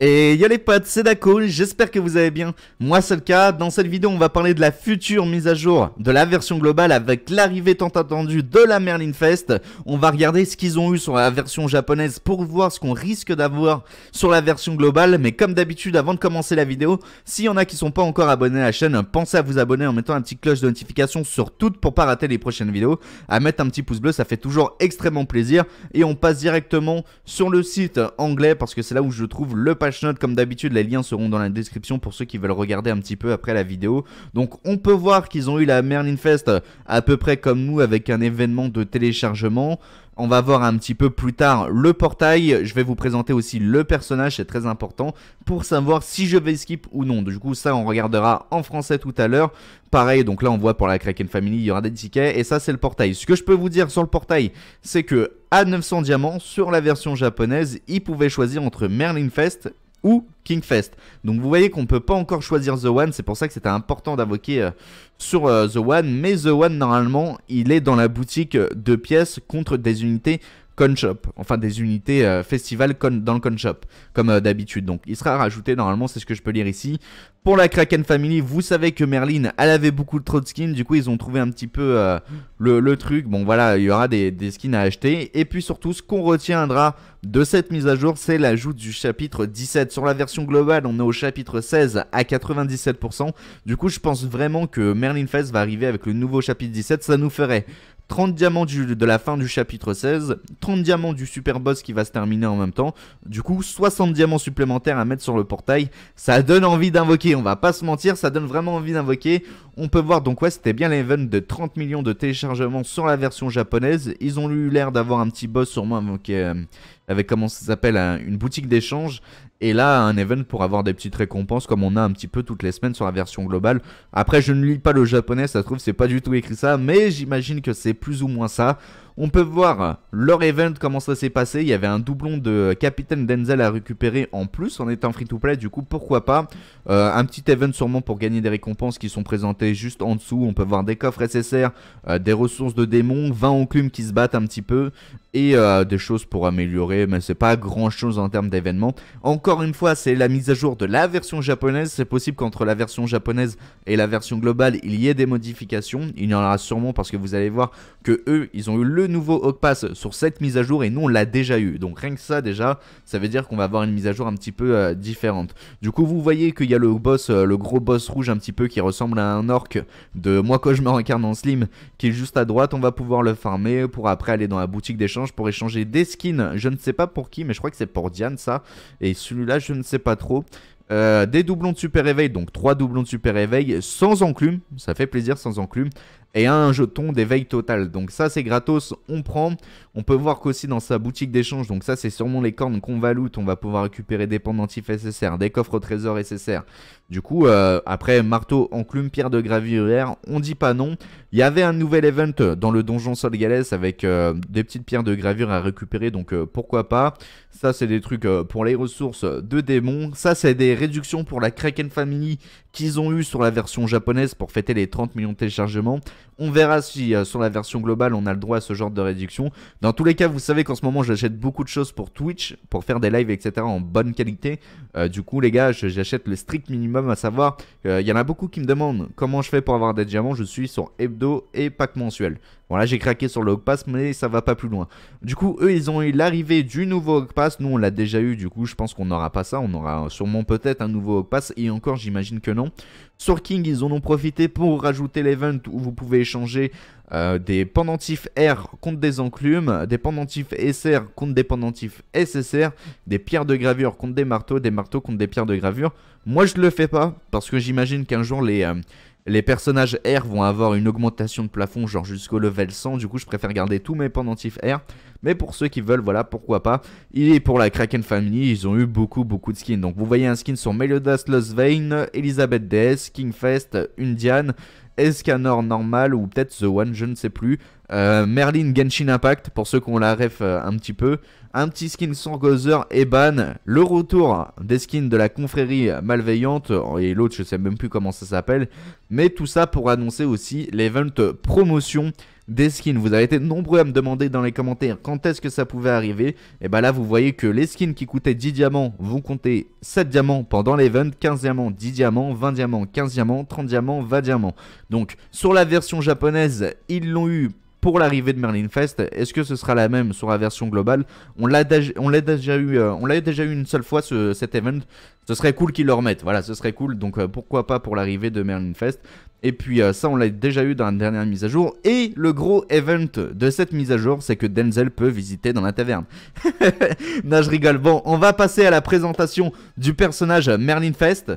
Et yo les potes, c'est Dako, j'espère que vous allez bien. Moi c'est le cas, dans cette vidéo on va parler de la future mise à jour de la version globale avec l'arrivée tant attendue de la Merlin Fest. On va regarder ce qu'ils ont eu sur la version japonaise pour voir ce qu'on risque d'avoir sur la version globale. Mais comme d'habitude avant de commencer la vidéo, s'il y en a qui sont pas encore abonnés à la chaîne, pensez à vous abonner en mettant un petit cloche de notification sur toutes pour pas rater les prochaines vidéos. À mettre un petit pouce bleu, ça fait toujours extrêmement plaisir. Et on passe directement sur le site anglais parce que c'est là où je trouve le palais comme d'habitude, les liens seront dans la description pour ceux qui veulent regarder un petit peu après la vidéo. Donc on peut voir qu'ils ont eu la Merlin Fest euh, à peu près comme nous avec un événement de téléchargement. On va voir un petit peu plus tard le portail. Je vais vous présenter aussi le personnage, c'est très important, pour savoir si je vais skip ou non. Du coup, ça, on regardera en français tout à l'heure. Pareil, donc là, on voit pour la Kraken Family, il y aura des tickets. Et ça, c'est le portail. Ce que je peux vous dire sur le portail, c'est que à 900 diamants, sur la version japonaise, il pouvait choisir entre Merlin Fest ou Kingfest. Donc vous voyez qu'on ne peut pas encore choisir The One, c'est pour ça que c'était important d'invoquer euh, sur euh, The One, mais The One normalement il est dans la boutique euh, de pièces contre des unités con shop, enfin des unités euh, festivals festival dans le con shop, comme euh, d'habitude. Donc il sera rajouté, normalement c'est ce que je peux lire ici. Pour la Kraken Family, vous savez que Merlin, elle avait beaucoup trop de skins, du coup ils ont trouvé un petit peu euh, le, truc. Bon voilà, il y aura des, des skins à acheter. Et puis surtout, ce qu'on retiendra de cette mise à jour, c'est l'ajout du chapitre 17. Sur la version globale, on est au chapitre 16 à 97%. Du coup, je pense vraiment que Merlin Fest va arriver avec le nouveau chapitre 17. Ça nous ferait 30 diamants de la fin du chapitre 16, 30 diamants du super boss qui va se terminer en même temps, du coup 60 diamants supplémentaires à mettre sur le portail, ça donne envie d'invoquer, on va pas se mentir, ça donne vraiment envie d'invoquer, on peut voir donc ouais c'était bien l'event de 30 millions de téléchargements sur la version japonaise. Ils ont eu l'air d'avoir un petit boss sur moi avec comment ça s'appelle une boutique d'échange. Et là un event pour avoir des petites récompenses comme on a un petit peu toutes les semaines sur la version globale. Après je ne lis pas le japonais, ça se trouve c'est pas du tout écrit ça, mais j'imagine que c'est plus ou moins ça. On peut voir leur event, comment ça s'est passé. Il y avait un doublon de Capitaine Denzel à récupérer en plus en étant free-to-play. Du coup, pourquoi pas euh, Un petit event sûrement pour gagner des récompenses qui sont présentées juste en dessous. On peut voir des coffres SSR, euh, des ressources de démons, 20 enclumes qui se battent un petit peu et euh, des choses pour améliorer, mais c'est pas grand chose en termes d'événements. Encore une fois, c'est la mise à jour de la version japonaise. C'est possible qu'entre la version japonaise et la version globale, il y ait des modifications. Il y en aura sûrement parce que vous allez voir que eux, ils ont eu le nouveau Hawk Pass sur cette mise à jour et nous on l'a déjà eu. Donc rien que ça déjà, ça veut dire qu'on va avoir une mise à jour un petit peu euh, différente. Du coup vous voyez qu'il y a le boss, euh, le gros boss rouge un petit peu qui ressemble à un orc de moi quand je me rencarne en slim qui est juste à droite. On va pouvoir le farmer pour après aller dans la boutique d'échange pour échanger des skins. Je ne sais pas pour qui mais je crois que c'est pour Diane ça. Et celui-là je ne sais pas trop. Euh, des doublons de super éveil, donc trois doublons de super éveil sans enclume, ça fait plaisir sans enclume, et un jeton d'éveil total. Donc ça c'est gratos, on prend. On peut voir qu'aussi dans sa boutique d'échange, donc ça c'est sûrement les cornes qu'on va loot, on va pouvoir récupérer des pendentifs SSR, des coffres trésors trésor SSR. Du coup, euh, après marteau, enclume, pierre de gravure, on dit pas non. Il y avait un nouvel event dans le donjon Solgales avec euh, des petites pierres de gravure à récupérer, donc euh, pourquoi pas. Ça c'est des trucs pour les ressources de démons. Ça c'est des réductions pour la Kraken Family qu'ils ont eu sur la version japonaise pour fêter les 30 millions de téléchargements. On verra si euh, sur la version globale on a le droit à ce genre de réduction. Dans tous les cas, vous savez qu'en ce moment j'achète beaucoup de choses pour Twitch, pour faire des lives, etc. en bonne qualité. Euh, du coup, les gars, j'achète le strict minimum, à savoir, euh, il y en a beaucoup qui me demandent comment je fais pour avoir des diamants. Je suis sur hebdo et pack mensuel. Bon j'ai craqué sur le Hogpass, Pass mais ça va pas plus loin. Du coup eux ils ont eu l'arrivée du nouveau Hogpass. Pass, nous on l'a déjà eu du coup je pense qu'on n'aura pas ça, on aura sûrement peut-être un nouveau passe Pass et encore j'imagine que non. Sur King ils en ont profité pour rajouter l'event où vous pouvez échanger euh, des pendentifs R contre des enclumes, des pendentifs SR contre des pendentifs SSR, des pierres de gravure contre des marteaux, des marteaux contre des pierres de gravure. Moi je le fais pas parce que j'imagine qu'un jour les... Euh, les personnages R vont avoir une augmentation de plafond, genre jusqu'au level 100. Du coup, je préfère garder tous mes pendentifs R. Mais pour ceux qui veulent, voilà, pourquoi pas. Et pour la Kraken Family, ils ont eu beaucoup, beaucoup de skins. Donc, vous voyez un skin sur Lost Vein, Elizabeth Death, Kingfest, Indian, Escanor normal ou peut-être The One, je ne sais plus. Euh, Merlin Genshin Impact, pour ceux qui ont la ref euh, un petit peu. Un petit skin sans Gozer et ban. Le retour des skins de la confrérie malveillante. Oh, et l'autre, je sais même plus comment ça s'appelle. Mais tout ça pour annoncer aussi l'event promotion des skins. Vous avez été nombreux à me demander dans les commentaires quand est-ce que ça pouvait arriver. Et bah là, vous voyez que les skins qui coûtaient 10 diamants vont compter 7 diamants pendant l'event, 15 diamants, 10 diamants, 20 diamants, 15 diamants, 30 diamants, 20 diamants. Donc, sur la version japonaise, ils l'ont eu pour l'arrivée de Merlin Fest. Est-ce que ce sera la même sur la version globale On l'a déjà, déjà, eu, euh, déjà eu une seule fois cet event. Ce serait cool qu'ils le remettent. Voilà, ce serait cool. Donc euh, pourquoi pas pour l'arrivée de Merlin Fest. Et puis euh, ça, on l'a déjà eu dans la dernière mise à jour. Et le gros event de cette mise à jour, c'est que Denzel peut visiter dans la taverne. non, je rigole. Bon, on va passer à la présentation du personnage Merlin Fest.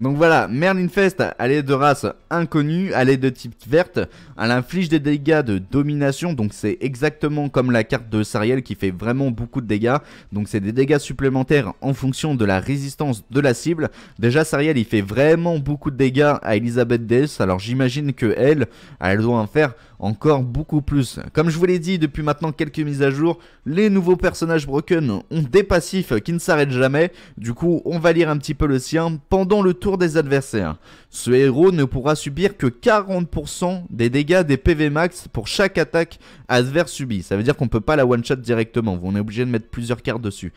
Donc voilà, Merlinfest, elle est de race inconnue, elle est de type verte, elle inflige des dégâts de domination, donc c'est exactement comme la carte de Sariel qui fait vraiment beaucoup de dégâts, donc c'est des dégâts supplémentaires en fonction de la résistance de la cible. Déjà Sariel il fait vraiment beaucoup de dégâts à Elisabeth Death, alors j'imagine que elle, elle doit en faire encore beaucoup plus. Comme je vous l'ai dit depuis maintenant quelques mises à jour, les nouveaux personnages Broken ont des passifs qui ne s'arrêtent jamais, du coup on va lire un petit peu le sien pendant le tour des adversaires. Ce héros ne pourra subir que 40% des dégâts des PV max pour chaque attaque adverse subie, ça veut dire qu'on ne peut pas la one-shot directement, on est obligé de mettre plusieurs cartes dessus.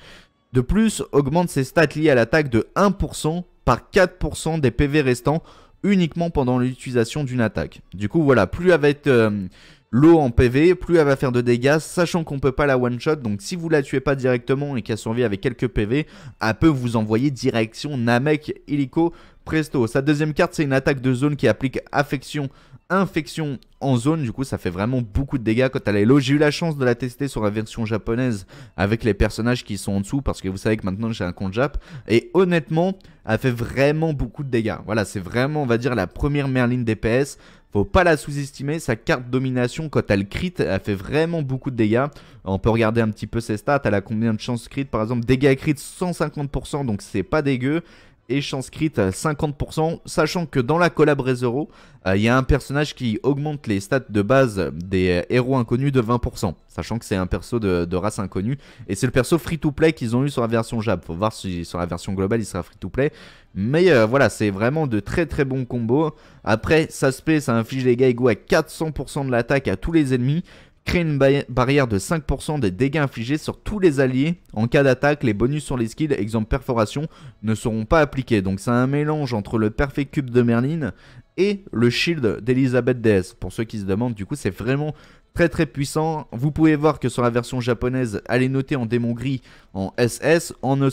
De plus, augmente ses stats liées à l'attaque de 1% par 4% des PV restants uniquement pendant l'utilisation d'une attaque. Du coup, voilà, plus elle va être euh, low en PV, plus elle va faire de dégâts, sachant qu'on peut pas la one-shot, donc si vous la tuez pas directement et qu'elle survit avec quelques PV, elle peut vous envoyer direction Namek Helico Presto. Sa deuxième carte, c'est une attaque de zone qui applique affection infection en zone, du coup ça fait vraiment beaucoup de dégâts quand elle est low. J'ai eu la chance de la tester sur la version japonaise avec les personnages qui sont en dessous parce que vous savez que maintenant j'ai un compte Jap et honnêtement elle fait vraiment beaucoup de dégâts. Voilà c'est vraiment on va dire la première merline DPS. Faut pas la sous-estimer, sa carte domination quand elle crit, elle fait vraiment beaucoup de dégâts. On peut regarder un petit peu ses stats, elle a combien de chances crit par exemple, dégâts crit 150% donc c'est pas dégueu et chance crit 50%, euh, sachant que dans la collab Rezero, euh, il y a un personnage qui augmente les stats de base des euh, héros inconnus de 20%, sachant que c'est un perso de, race inconnue, et c'est le perso free-to-play qu'ils ont eu sur la version Jab, faut voir si sur la version globale il sera free-to-play, mais voilà, c'est vraiment de très très bons combos, après plaît ça inflige des gars égaux à 400% de l'attaque à tous les ennemis, crée une barrière de 5% des dégâts infligés sur tous les alliés. En cas d'attaque, les bonus sur les skills, exemple perforation, ne seront pas appliqués. Donc c'est un mélange entre le Perfect Cube de Merlin et le shield d'Elizabeth DS. Pour ceux qui se demandent, du coup, c'est vraiment très très puissant. Vous pouvez voir que sur la version japonaise, elle est notée en démon gris en SS, en no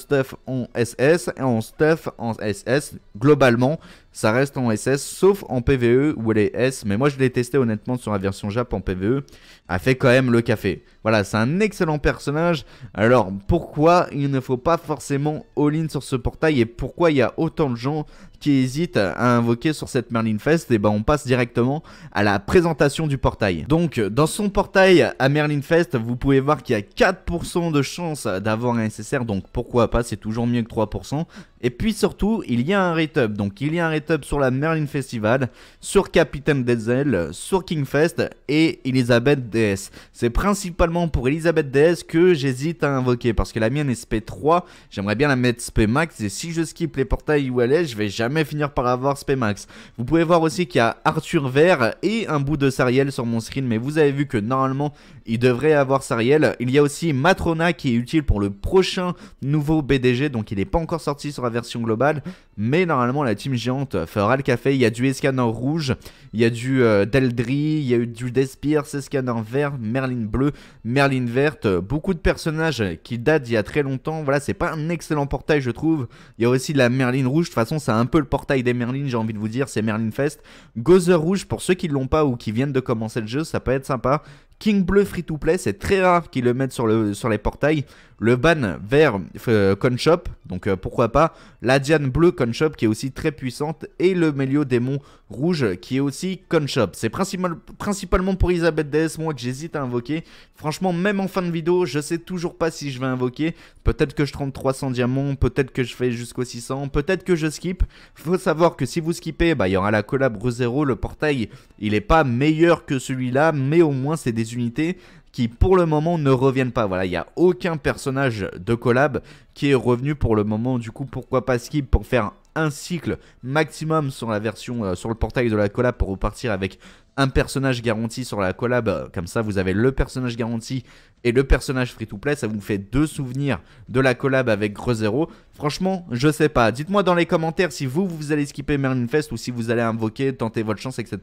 en SS et en stuff en SS. Globalement, ça reste en SS, sauf en PVE où elle est S, mais moi je l'ai testé honnêtement sur la version Jap en PVE, a fait quand même le café. Voilà, c'est un excellent personnage, alors pourquoi il ne faut pas forcément all-in sur ce portail et pourquoi il y a autant de gens qui hésitent à invoquer sur cette Merlin Fest Et eh ben on passe directement à la présentation du portail. Donc dans son portail à Merlin Fest, vous pouvez voir qu'il y a 4% de chance d'avoir un SSR, donc pourquoi pas, c'est toujours mieux que 3%. Et puis surtout, il y a un rate-up. Donc il y a un rate-up sur la Merlin Festival, sur Capitaine Denzel, sur Kingfest et Elisabeth DS. C'est principalement pour Elisabeth DS que j'hésite à invoquer parce que la mienne est SP3. J'aimerais bien la mettre SP Max et si je skip les portails où elle est, je vais jamais finir par avoir SP Max. Vous pouvez voir aussi qu'il y a Arthur Vert et un bout de Sariel sur mon screen, mais vous avez vu que normalement il devrait avoir Sariel. Il y a aussi Matrona qui est utile pour le prochain nouveau BDG, donc il n'est pas encore sorti sur la version globale, mais normalement, la team géante fera le café. Il y a du Escanor rouge, il y a du euh, Deldry, il y a eu du Despire, Escanor vert, Merlin bleu, Merlin verte. Beaucoup de personnages qui datent d'il y a très longtemps. Voilà, c'est pas un excellent portail, je trouve. Il y a aussi la Merlin rouge. De toute façon, c'est un peu le portail des Merlin, j'ai envie de vous dire. C'est Merlin Fest. Gozer rouge, pour ceux qui l'ont pas ou qui viennent de commencer le jeu, ça peut être sympa. King bleu free to play, c'est très rare qu'ils le mettent sur, le, sur les portails le ban vert euh, Conchop, donc euh, pourquoi pas, la Diane bleue Conchop qui est aussi très puissante, et le Melio démon rouge qui est aussi Conchop. C'est principalement pour Isabelle DS, moi que j'hésite à invoquer. Franchement, même en fin de vidéo, je sais toujours pas si je vais invoquer. Peut-être que je trempe 300 diamants, peut-être que je fais jusqu'au 600, peut-être que je skip. Faut savoir que si vous skippez, bah il y aura la collab 0 le portail il est pas meilleur que celui-là, mais au moins c'est des unités qui pour le moment ne reviennent pas. Voilà, il n'y a aucun personnage de collab qui est revenu pour le moment. Du coup, pourquoi pas Skip pour faire un cycle maximum sur la version euh, sur le portail de la collab pour repartir avec un personnage garanti sur la collab. Euh, comme ça, vous avez le personnage garanti et le personnage free to play. Ça vous fait deux souvenirs de la collab avec ReZero Franchement, je sais pas. Dites-moi dans les commentaires si vous, vous allez skipper Merlin Fest ou si vous allez invoquer, tenter votre chance, etc.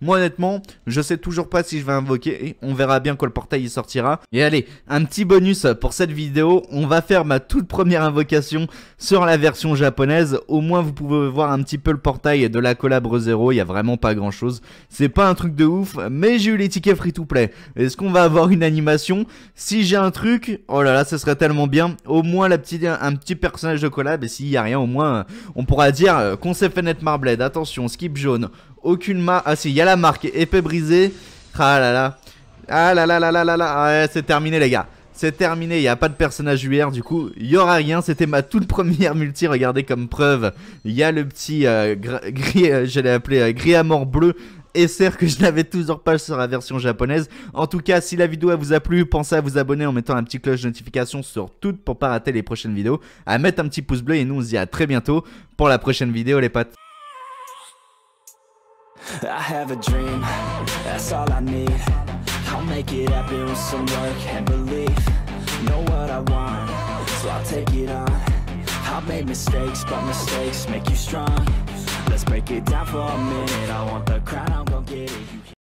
Moi, honnêtement, je sais toujours pas si je vais invoquer. on verra bien quand le portail y sortira. Et allez, un petit bonus pour cette vidéo. On va faire ma toute première invocation sur la version japonaise. Au moins, vous pouvez voir un petit peu le portail de la collab ReZero Il y a vraiment pas grand chose. C'est pas un truc de ouf, mais j'ai eu les tickets free to play. Est-ce qu'on va avoir une animation Si j'ai un truc, oh là là, ça serait tellement bien. Au moins la petite, un petit personnage de collab, et s'il y a rien, au moins on pourra dire euh, qu'on s'est fait net Marblade, attention, skip jaune, aucune marque. Ah si, il y a la marque, épée brisée. Ah là là. Ah là là là là là ah c'est terminé les gars. C'est terminé, il n'y a pas de personnage UR, du coup, il n'y aura rien. C'était ma toute première multi, regardez comme preuve. Il y a le petit euh, gris, euh, je l'ai appelé gris à mort bleu et certes que je n'avais toujours pas sur la version japonaise. En tout cas, si la vidéo vous a plu, pensez à vous abonner en mettant un petit cloche de notification sur toutes pour pas rater les prochaines vidéos, à mettre un petit pouce bleu et nous on se dit à très bientôt pour la prochaine vidéo les potes. Let's break it down for a minute I want the crowd. I'm gon' get it